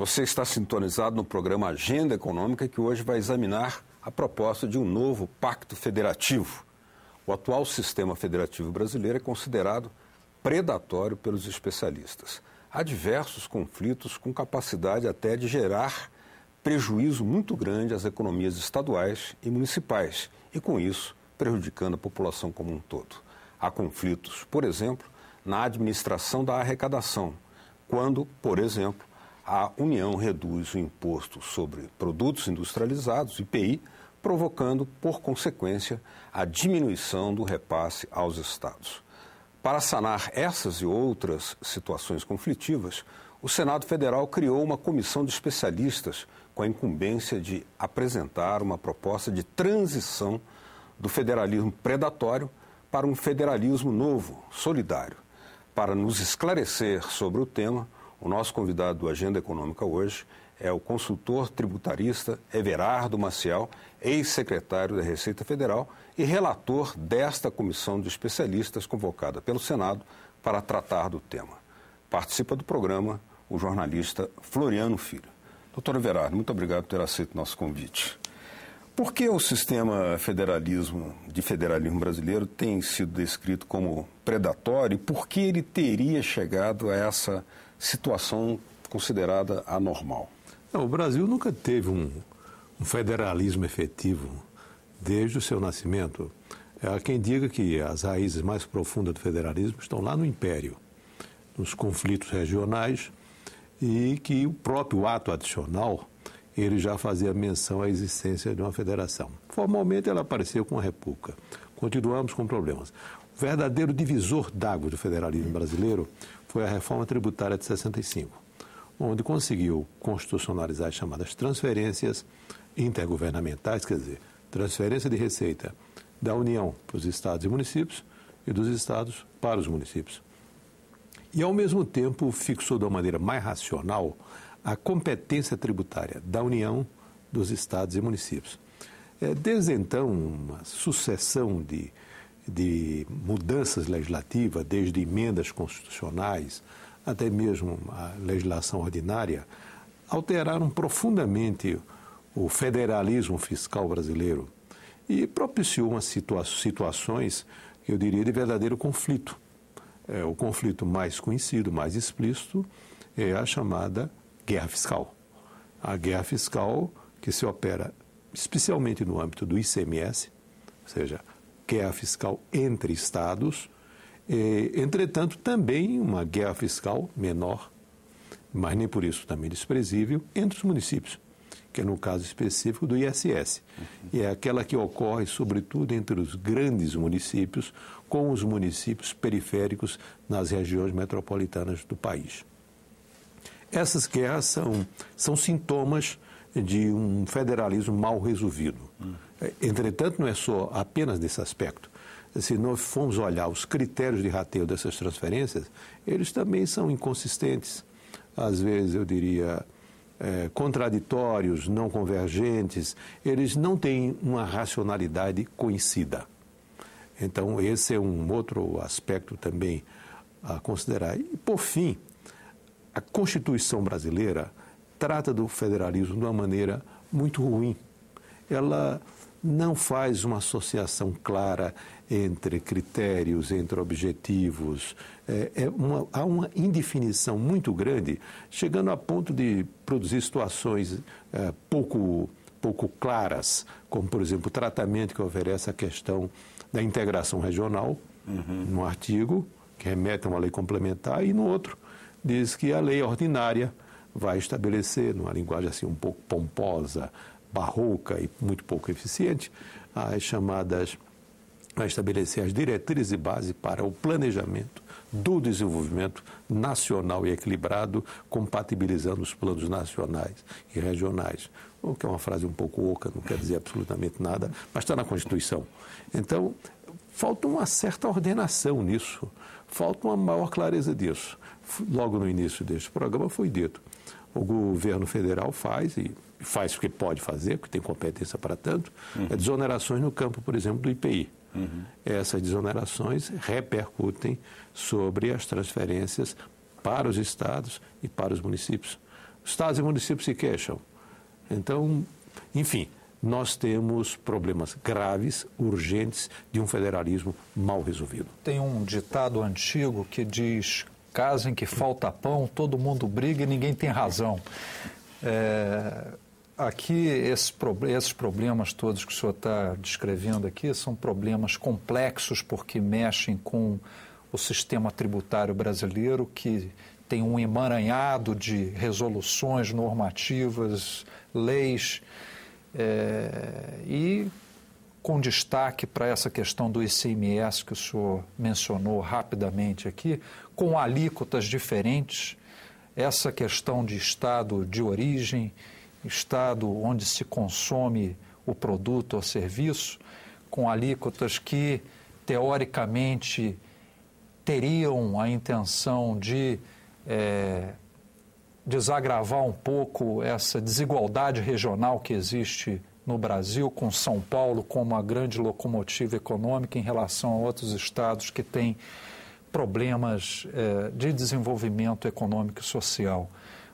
Você está sintonizado no programa Agenda Econômica, que hoje vai examinar a proposta de um novo pacto federativo. O atual sistema federativo brasileiro é considerado predatório pelos especialistas. Há diversos conflitos com capacidade até de gerar prejuízo muito grande às economias estaduais e municipais, e com isso prejudicando a população como um todo. Há conflitos, por exemplo, na administração da arrecadação, quando, por exemplo, a União reduz o imposto sobre produtos industrializados, IPI, provocando, por consequência, a diminuição do repasse aos estados. Para sanar essas e outras situações conflitivas, o Senado Federal criou uma comissão de especialistas com a incumbência de apresentar uma proposta de transição do federalismo predatório para um federalismo novo, solidário. Para nos esclarecer sobre o tema, o nosso convidado do Agenda Econômica hoje é o consultor tributarista Everardo Maciel, ex-secretário da Receita Federal e relator desta comissão de especialistas convocada pelo Senado para tratar do tema. Participa do programa o jornalista Floriano Filho. Doutor Everardo, muito obrigado por ter aceito nosso convite. Por que o sistema federalismo, de federalismo brasileiro tem sido descrito como predatório e por que ele teria chegado a essa situação considerada anormal? Não, o Brasil nunca teve um, um federalismo efetivo desde o seu nascimento. É, há quem diga que as raízes mais profundas do federalismo estão lá no Império, nos conflitos regionais, e que o próprio ato adicional ele já fazia menção à existência de uma federação. Formalmente ela apareceu com a República. Continuamos com problemas verdadeiro divisor d'água do federalismo brasileiro foi a reforma tributária de 65, onde conseguiu constitucionalizar as chamadas transferências intergovernamentais, quer dizer, transferência de receita da União para os estados e municípios e dos estados para os municípios. E, ao mesmo tempo, fixou de uma maneira mais racional a competência tributária da União, dos estados e municípios. É, desde então, uma sucessão de de mudanças legislativas, desde emendas constitucionais até mesmo a legislação ordinária, alteraram profundamente o federalismo fiscal brasileiro e propiciou uma situa situações, eu diria, de verdadeiro conflito. É, o conflito mais conhecido, mais explícito, é a chamada guerra fiscal. A guerra fiscal que se opera especialmente no âmbito do ICMS, ou seja, guerra fiscal entre Estados, é, entretanto, também uma guerra fiscal menor, mas nem por isso também desprezível, entre os municípios, que é no caso específico do ISS. E uhum. é aquela que ocorre, sobretudo, entre os grandes municípios com os municípios periféricos nas regiões metropolitanas do país. Essas guerras são, são sintomas de um federalismo mal resolvido. Entretanto, não é só apenas nesse aspecto. Se nós formos olhar os critérios de rateio dessas transferências, eles também são inconsistentes. Às vezes, eu diria, é, contraditórios, não convergentes, eles não têm uma racionalidade conhecida. Então, esse é um outro aspecto também a considerar. E, por fim, a Constituição brasileira trata do federalismo de uma maneira muito ruim. Ela não faz uma associação clara entre critérios, entre objetivos. É, é uma, há uma indefinição muito grande, chegando a ponto de produzir situações é, pouco, pouco claras, como, por exemplo, o tratamento que oferece a questão da integração regional, uhum. num artigo que remete a uma lei complementar, e no outro diz que a lei ordinária vai estabelecer, numa linguagem assim um pouco pomposa, barroca e muito pouco eficiente, as chamadas a estabelecer as diretrizes e base para o planejamento do desenvolvimento nacional e equilibrado, compatibilizando os planos nacionais e regionais. O que é uma frase um pouco oca, não quer dizer absolutamente nada, mas está na Constituição. Então, falta uma certa ordenação nisso, falta uma maior clareza disso. Logo no início deste programa foi dito: o governo federal faz, e faz o que pode fazer, porque tem competência para tanto, é uhum. é desonerações no campo, por exemplo, do IPI. Uhum. Essas desonerações repercutem sobre as transferências para os estados e para os municípios. estados e municípios se queixam. Então, enfim, nós temos problemas graves, urgentes, de um federalismo mal resolvido. Tem um ditado antigo que diz: casa em que falta pão, todo mundo briga e ninguém tem razão. É, Aqui, esse, esses problemas todos que o senhor está descrevendo aqui são problemas complexos porque mexem com o sistema tributário brasileiro, que tem um emaranhado de resoluções normativas, leis, é, e com destaque para essa questão do ICMS que o senhor mencionou rapidamente aqui, com alíquotas diferentes, essa questão de estado de origem estado onde se consome o produto ou serviço, com alíquotas que, teoricamente, teriam a intenção de é, desagravar um pouco essa desigualdade regional que existe no Brasil, com São Paulo como a grande locomotiva econômica em relação a outros estados que têm problemas é, de desenvolvimento econômico e social.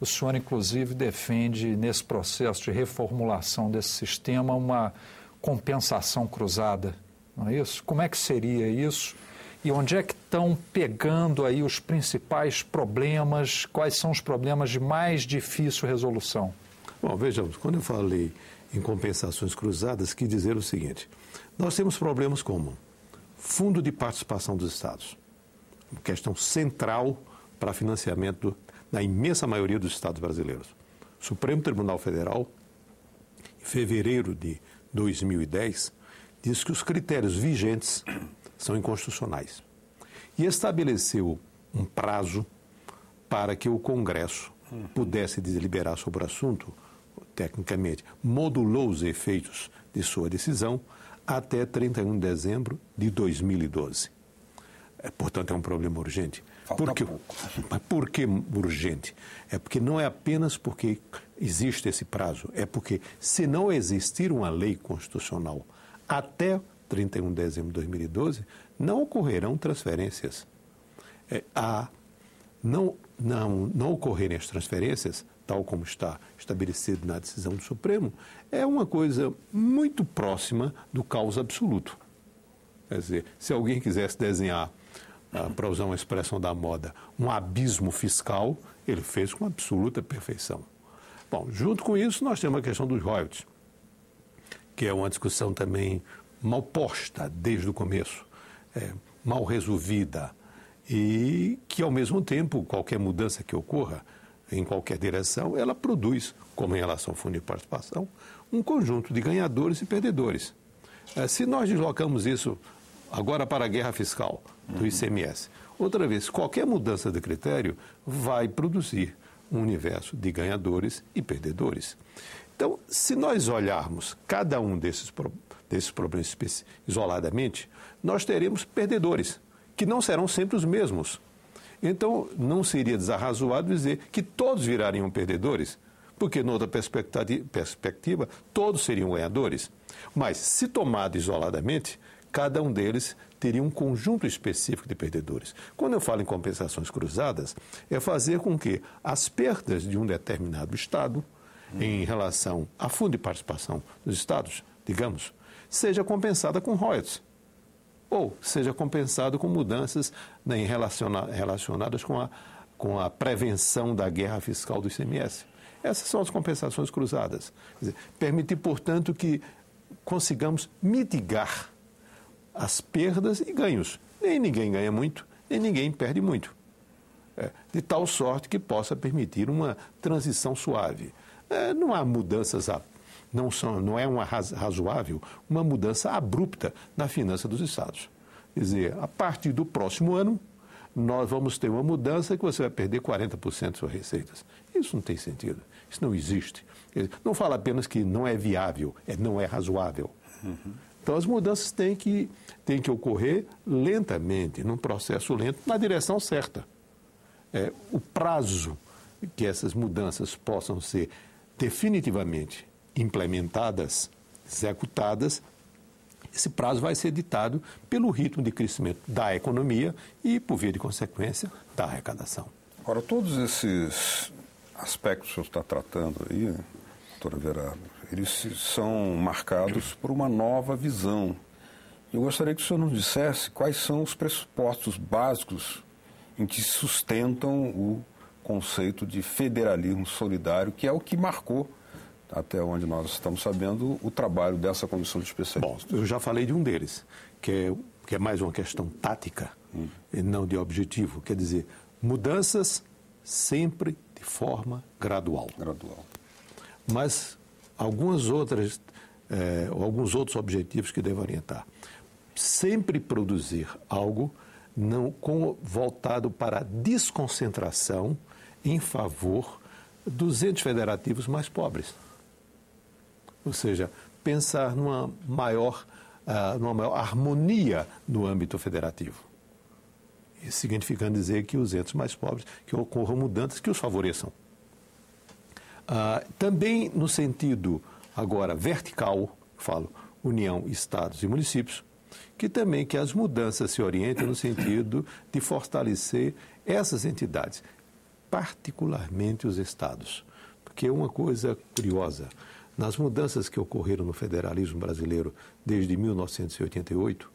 O senhor, inclusive, defende nesse processo de reformulação desse sistema uma compensação cruzada, não é isso? Como é que seria isso? E onde é que estão pegando aí os principais problemas? Quais são os problemas de mais difícil resolução? Bom, vejamos, quando eu falei em compensações cruzadas, quis dizer o seguinte: nós temos problemas como fundo de participação dos estados, questão central para financiamento na imensa maioria dos estados brasileiros. O Supremo Tribunal Federal, em fevereiro de 2010, diz que os critérios vigentes são inconstitucionais e estabeleceu um prazo para que o Congresso pudesse deliberar sobre o assunto, tecnicamente, modulou os efeitos de sua decisão até 31 de dezembro de 2012. É, portanto, é um problema urgente. Falta porque, pouco. Por que urgente? É porque não é apenas porque existe esse prazo, é porque se não existir uma lei constitucional até 31 de dezembro de 2012, não ocorrerão transferências. É, a, não, não, não ocorrerem as transferências, tal como está estabelecido na decisão do Supremo, é uma coisa muito próxima do caos absoluto. Quer dizer, se alguém quisesse desenhar ah, para usar uma expressão da moda, um abismo fiscal, ele fez com absoluta perfeição. Bom, junto com isso, nós temos a questão dos royalties, que é uma discussão também mal posta desde o começo, é, mal resolvida, e que, ao mesmo tempo, qualquer mudança que ocorra em qualquer direção, ela produz, como em relação ao fundo de participação, um conjunto de ganhadores e perdedores. É, se nós deslocamos isso Agora para a guerra fiscal do ICMS. Outra vez, qualquer mudança de critério vai produzir um universo de ganhadores e perdedores. Então, se nós olharmos cada um desses, desses problemas isoladamente, nós teremos perdedores, que não serão sempre os mesmos. Então, não seria desarrazoado dizer que todos virariam perdedores, porque, noutra perspectiva, todos seriam ganhadores. Mas, se tomado isoladamente, cada um deles teria um conjunto específico de perdedores. Quando eu falo em compensações cruzadas, é fazer com que as perdas de um determinado Estado, hum. em relação a fundo de participação dos Estados, digamos, seja compensada com royalties ou seja compensado com mudanças né, relacionadas com a, com a prevenção da guerra fiscal do ICMS. Essas são as compensações cruzadas. Dizer, permitir, portanto, que consigamos mitigar as perdas e ganhos. Nem ninguém ganha muito, nem ninguém perde muito. É, de tal sorte que possa permitir uma transição suave. É, não há mudanças, não, são, não é uma razoável uma mudança abrupta na finança dos estados. Quer dizer, a partir do próximo ano, nós vamos ter uma mudança que você vai perder 40% de suas receitas. Isso não tem sentido. Isso não existe. Não fala apenas que não é viável, é, não é razoável. Uhum. Então as mudanças têm que, têm que ocorrer lentamente, num processo lento, na direção certa. É, o prazo que essas mudanças possam ser definitivamente implementadas, executadas, esse prazo vai ser ditado pelo ritmo de crescimento da economia e, por via de consequência, da arrecadação. Agora, todos esses aspectos que o senhor está tratando aí, doutora Vera eles são marcados por uma nova visão. Eu gostaria que o senhor nos dissesse quais são os pressupostos básicos em que sustentam o conceito de federalismo solidário, que é o que marcou, até onde nós estamos sabendo, o trabalho dessa comissão de especialistas. Bom, eu já falei de um deles, que é, que é mais uma questão tática hum. e não de objetivo. Quer dizer, mudanças sempre de forma gradual. Gradual. Mas algumas outras, eh, alguns outros objetivos que devo orientar. Sempre produzir algo não com, voltado para a desconcentração em favor dos entes federativos mais pobres. Ou seja, pensar numa maior, uh, numa maior harmonia no âmbito federativo. Isso significando dizer que os entes mais pobres, que ocorram mudanças que os favoreçam. Ah, também no sentido agora vertical, falo União, Estados e municípios, que também que as mudanças se orientem no sentido de fortalecer essas entidades, particularmente os estados. Porque é uma coisa curiosa, nas mudanças que ocorreram no federalismo brasileiro desde 1988,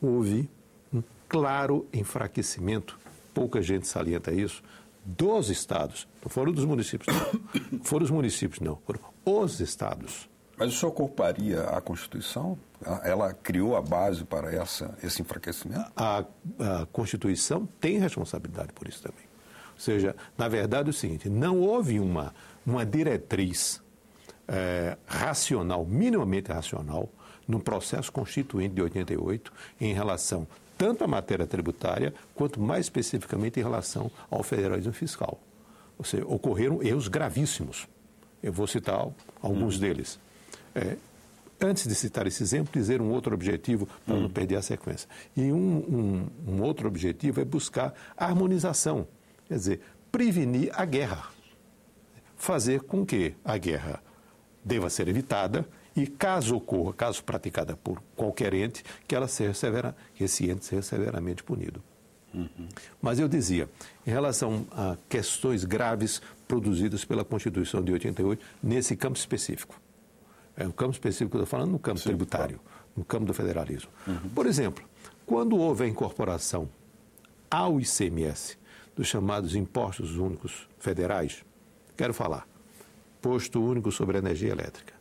houve um claro enfraquecimento, pouca gente salienta isso, dos estados. Não foram dos municípios, não. Foram os municípios, não. Foram os estados. Mas o senhor culparia a Constituição? Ela criou a base para essa, esse enfraquecimento? A, a, Constituição tem responsabilidade por isso também. Ou seja, na verdade é o seguinte: não houve uma, uma diretriz é, racional, minimamente racional, no processo constituinte de 88, em relação tanto a matéria tributária quanto mais especificamente em relação ao federalismo fiscal. Ou seja, ocorreram erros gravíssimos. Eu vou citar alguns uhum. deles. É, antes de citar esse exemplo, dizer um outro objetivo para não uhum. perder a sequência. E um, um, um outro objetivo é buscar harmonização, quer dizer, prevenir a guerra, fazer com que a guerra deva ser evitada, e caso ocorra, caso praticada por qualquer ente, que ela seja severa, que esse ente seja severamente punido. Uhum. Mas eu dizia, em relação a questões graves produzidas pela Constituição de 88, nesse campo específico. É campo específico que eu estou falando, no campo Sim, tributário, claro. no campo do federalismo. Uhum. Por exemplo, quando houve a incorporação ao ICMS dos chamados impostos únicos federais, quero falar, posto único sobre energia elétrica,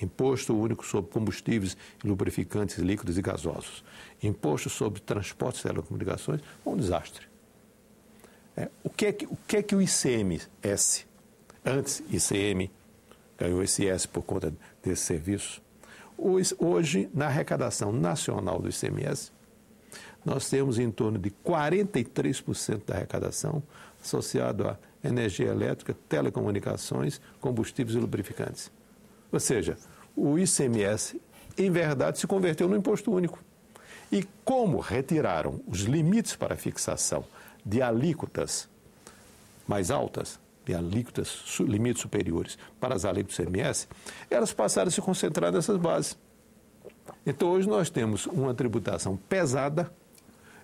Imposto único sobre combustíveis, lubrificantes líquidos e gasosos. Imposto sobre transportes e telecomunicações, um desastre. É, o, que é que, o que é que o ICMS, antes ICM, ganhou esse S por conta desse serviço? Hoje, na arrecadação nacional do ICMS, nós temos em torno de 43% da arrecadação associado a energia elétrica, telecomunicações, combustíveis e lubrificantes. Ou seja, o ICMS, em verdade, se converteu no imposto único. E como retiraram os limites para fixação de alíquotas mais altas, de alíquotas, limites superiores para as alíquotas do ICMS, elas passaram a se concentrar nessas bases. Então, hoje nós temos uma tributação pesada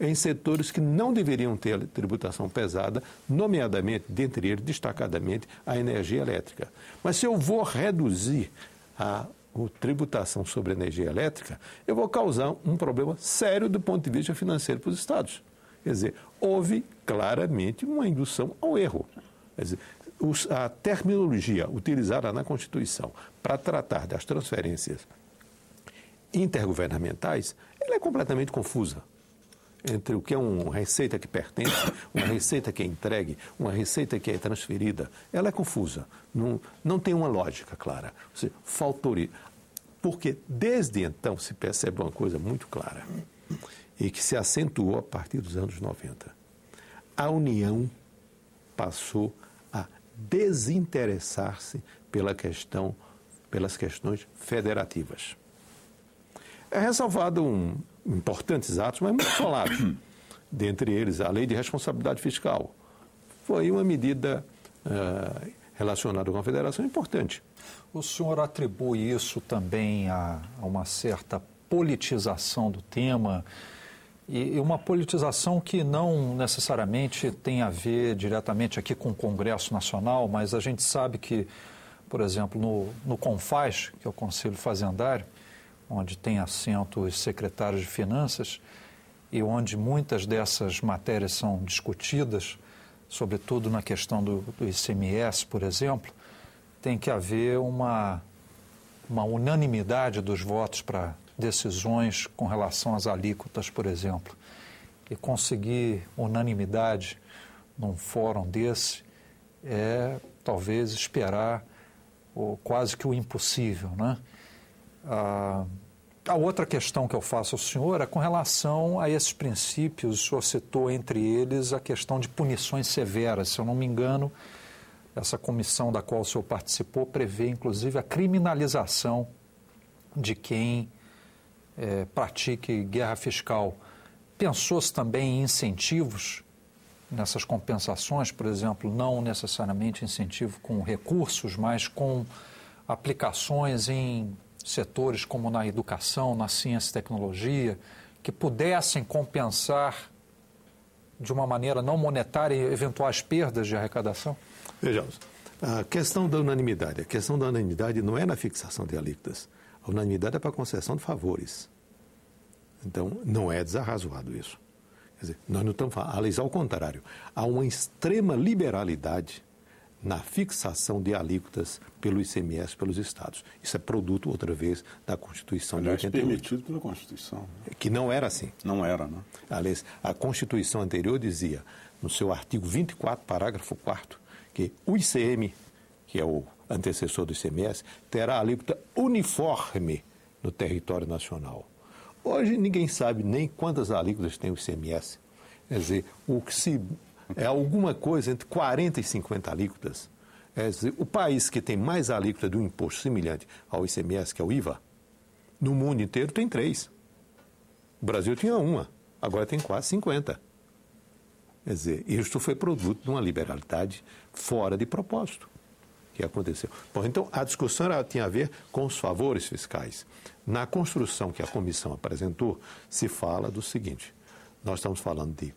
em setores que não deveriam ter tributação pesada, nomeadamente, dentre eles, destacadamente, a energia elétrica. Mas se eu vou reduzir a o tributação sobre a energia elétrica, eu vou causar um problema sério do ponto de vista financeiro para os estados. Quer dizer, houve claramente uma indução ao erro. Quer dizer, a terminologia utilizada na Constituição para tratar das transferências intergovernamentais, ela é completamente confusa entre o que é uma receita que pertence, uma receita que é entregue, uma receita que é transferida, ela é confusa. Não, não tem uma lógica clara. Faltou Porque desde então se percebe uma coisa muito clara e que se acentuou a partir dos anos 90. A União passou a desinteressar-se pela questão, pelas questões federativas. É ressalvado um, importantes atos, mas muito falados. Dentre eles, a lei de responsabilidade fiscal. Foi uma medida uh, relacionada com a federação importante. O senhor atribui isso também a, a uma certa politização do tema? E uma politização que não necessariamente tem a ver diretamente aqui com o Congresso Nacional, mas a gente sabe que, por exemplo, no, no CONFAS, que é o Conselho Fazendário, onde tem assento os secretários de finanças e onde muitas dessas matérias são discutidas, sobretudo na questão do, do ICMS, por exemplo, tem que haver uma, uma unanimidade dos votos para decisões com relação às alíquotas, por exemplo. E conseguir unanimidade num fórum desse é talvez esperar o, quase que o impossível, né? Ah, a outra questão que eu faço ao senhor é com relação a esses princípios, o senhor citou entre eles a questão de punições severas. Se eu não me engano, essa comissão da qual o senhor participou prevê inclusive a criminalização de quem é, pratique guerra fiscal. Pensou-se também em incentivos nessas compensações, por exemplo, não necessariamente incentivo com recursos, mas com aplicações em setores como na educação, na ciência e tecnologia, que pudessem compensar de uma maneira não monetária eventuais perdas de arrecadação? Vejamos, a questão da unanimidade. A questão da unanimidade não é na fixação de alíquotas. A unanimidade é para concessão de favores. Então, não é desarrazoado isso. Quer dizer, nós não estamos falando, a lei ao contrário. Há uma extrema liberalidade na fixação de alíquotas pelo ICMS pelos estados. Isso é produto, outra vez, da Constituição Aliás, de 88. permitido pela Constituição. Né? Que não era assim. Não era, né? Aliás, a Constituição anterior dizia, no seu artigo 24, parágrafo 4 que o ICM, que é o antecessor do ICMS, terá alíquota uniforme no território nacional. Hoje ninguém sabe nem quantas alíquotas tem o ICMS. Quer dizer, o que se é alguma coisa entre 40 e 50 alíquotas. É dizer, o país que tem mais alíquota de um imposto semelhante ao ICMS, que é o IVA, no mundo inteiro tem três. O Brasil tinha uma, agora tem quase 50. Quer dizer, isto foi produto de uma liberalidade fora de propósito que aconteceu. Bom, então a discussão tinha a ver com os favores fiscais. Na construção que a comissão apresentou, se fala do seguinte: nós estamos falando de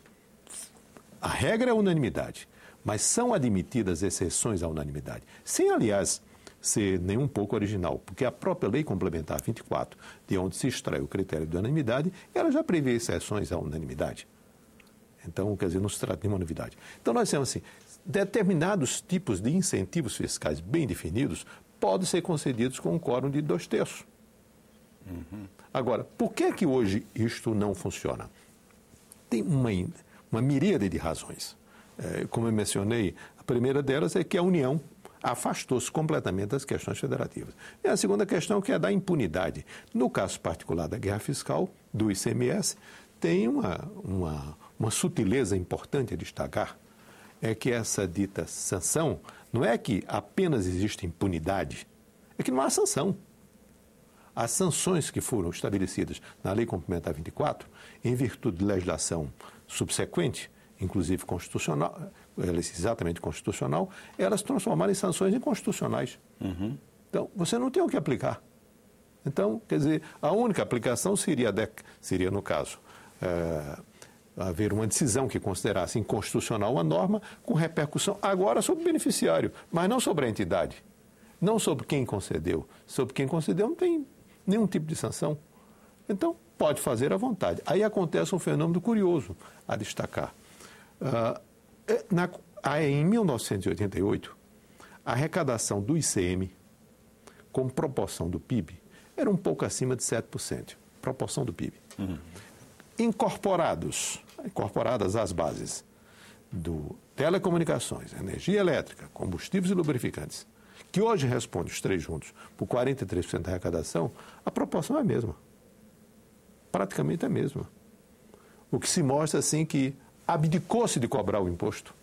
a regra é unanimidade, mas são admitidas exceções à unanimidade. Sem, aliás, ser nem um pouco original, porque a própria Lei Complementar 24, de onde se extrai o critério de unanimidade, ela já prevê exceções à unanimidade. Então, quer dizer, não se trata de uma novidade. Então, nós temos assim: determinados tipos de incentivos fiscais bem definidos podem ser concedidos com um quórum de dois terços. Uhum. Agora, por que é que hoje isto não funciona? Tem uma, uma miríade de razões. É, como eu mencionei, a primeira delas é que a União afastou-se completamente das questões federativas. E a segunda questão, que é da impunidade. No caso particular da guerra fiscal, do ICMS, tem uma, uma, uma sutileza importante a destacar, é que essa dita sanção não é que apenas existe impunidade, é que não há sanção. As sanções que foram estabelecidas na Lei Complementar 24, em virtude de legislação subsequente, inclusive constitucional, é exatamente constitucional, elas transformaram em sanções inconstitucionais. Uhum. Então, você não tem o que aplicar. Então, quer dizer, a única aplicação seria, seria no caso, é, haver uma decisão que considerasse inconstitucional uma norma com repercussão agora sobre o beneficiário, mas não sobre a entidade, não sobre quem concedeu. Sobre quem concedeu não tem nenhum tipo de sanção. Então, pode fazer à vontade. Aí acontece um fenômeno curioso a destacar. Uh, na, ah, é, em 1988, a arrecadação do ICM, como proporção do PIB, era um pouco acima de 7%, proporção do PIB. Uhum. Incorporados, incorporadas as bases do telecomunicações, energia elétrica, combustíveis e lubrificantes, que hoje responde os três juntos por 43% da arrecadação, a proporção é a mesma praticamente a mesma. O que se mostra, assim, que abdicou-se de cobrar o imposto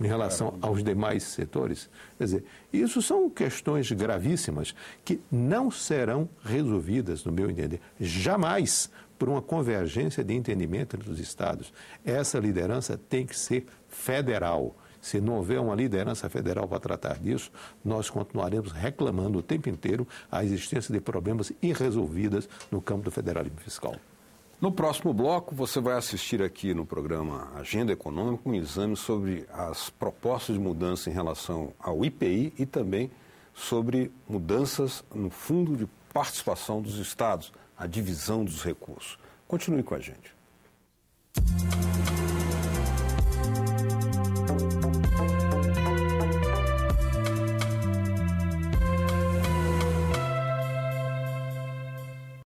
em relação aos demais setores. Quer dizer, isso são questões gravíssimas que não serão resolvidas, no meu entender, jamais por uma convergência de entendimento entre os Estados. Essa liderança tem que ser federal. Se não houver uma liderança federal para tratar disso, nós continuaremos reclamando o tempo inteiro a existência de problemas irresolvidos no campo do federalismo fiscal. No próximo bloco, você vai assistir aqui no programa Agenda Econômica um exame sobre as propostas de mudança em relação ao IPI e também sobre mudanças no Fundo de Participação dos Estados, a divisão dos recursos. Continue com a gente.